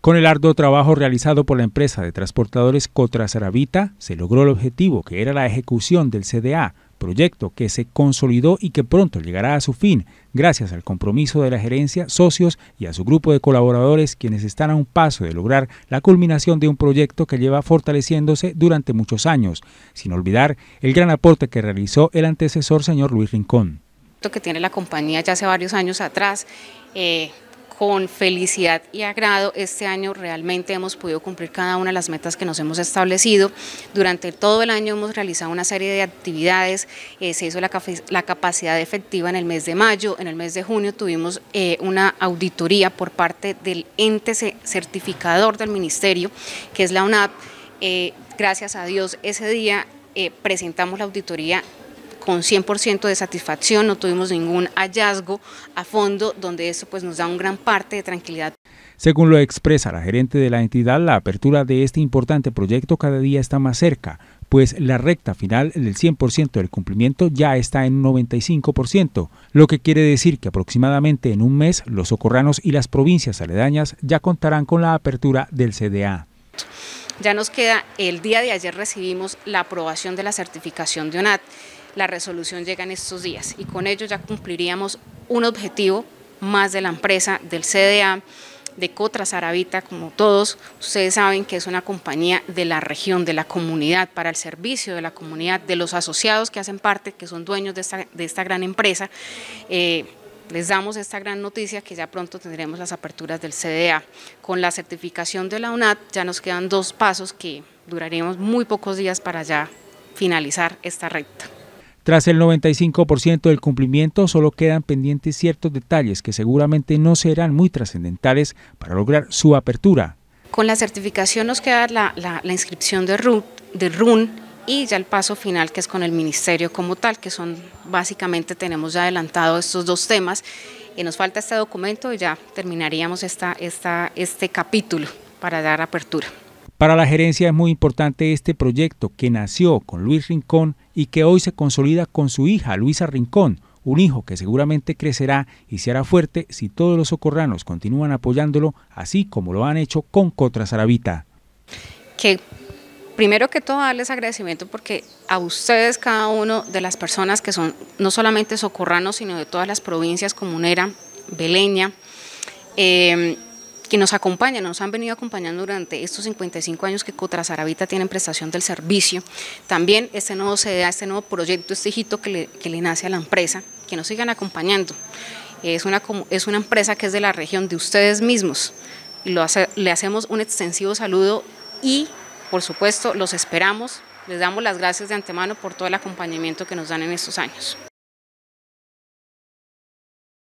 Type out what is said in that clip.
Con el arduo trabajo realizado por la empresa de transportadores Cotra Saravita, se logró el objetivo que era la ejecución del CDA, proyecto que se consolidó y que pronto llegará a su fin, gracias al compromiso de la gerencia, socios y a su grupo de colaboradores quienes están a un paso de lograr la culminación de un proyecto que lleva fortaleciéndose durante muchos años, sin olvidar el gran aporte que realizó el antecesor señor Luis Rincón. Lo que tiene la compañía ya hace varios años atrás, eh, con felicidad y agrado. Este año realmente hemos podido cumplir cada una de las metas que nos hemos establecido. Durante todo el año hemos realizado una serie de actividades, eh, se hizo la, capacidad efectiva en el mes de mayo, en el mes de junio tuvimos eh, una auditoría por parte del ente certificador del ministerio, que es la UNAP. Eh, gracias a Dios ese día presentamos la auditoría con 100% de satisfacción, no tuvimos ningún hallazgo a fondo, donde eso pues nos da un gran parte de tranquilidad. Según lo expresa la gerente de la entidad, la apertura de este importante proyecto cada día está más cerca, pues la recta final del 100% del cumplimiento ya está en un 95%, lo que quiere decir que aproximadamente en un mes los socorranos y las provincias aledañas ya contarán con la apertura del CDA. Ya nos queda, el día de ayer recibimos la aprobación de la certificación de ONAT. La resolución llega en estos días y con ello ya cumpliríamos un objetivo más de la empresa, del CDA, de Cotra como todos ustedes saben que es una compañía de la región, de la comunidad, para el servicio de la comunidad, de los asociados que hacen parte, que son dueños de esta, gran empresa. Eh, les damos esta gran noticia que ya pronto tendremos las aperturas del CDA. Con la certificación de la UNAT ya nos quedan dos pasos que duraremos muy pocos días para ya finalizar esta recta. Tras el 95% del cumplimiento, solo quedan pendientes ciertos detalles que seguramente no serán muy trascendentales para lograr su apertura. Con la certificación nos queda la, inscripción de RUN, y ya el paso final que es con el ministerio como tal, que son básicamente tenemos ya adelantado estos dos temas. Y nos falta este documento y ya terminaríamos esta, este capítulo para dar apertura. Para la gerencia es muy importante este proyecto que nació con Luis Rincón y que hoy se consolida con su hija Luisa Rincón, un hijo que seguramente crecerá y se hará fuerte si todos los socorranos continúan apoyándolo, así como lo han hecho con Cotra Saravita. Que primero que todo darles agradecimiento porque a ustedes, cada uno de las personas que son no solamente socorranos, sino de todas las provincias comunera, beleña, eh, que nos acompañan, nos han venido acompañando durante estos 55 años que Cotrasaravita tiene en prestación del servicio. También este nuevo CDA, este nuevo proyecto, este hijito que le, nace a la empresa, que nos sigan acompañando. Es una, es una empresa que es de la región de ustedes mismos. Lo le hacemos un extensivo saludo y, por supuesto, los esperamos. Les damos las gracias de antemano por todo el acompañamiento que nos dan en estos años.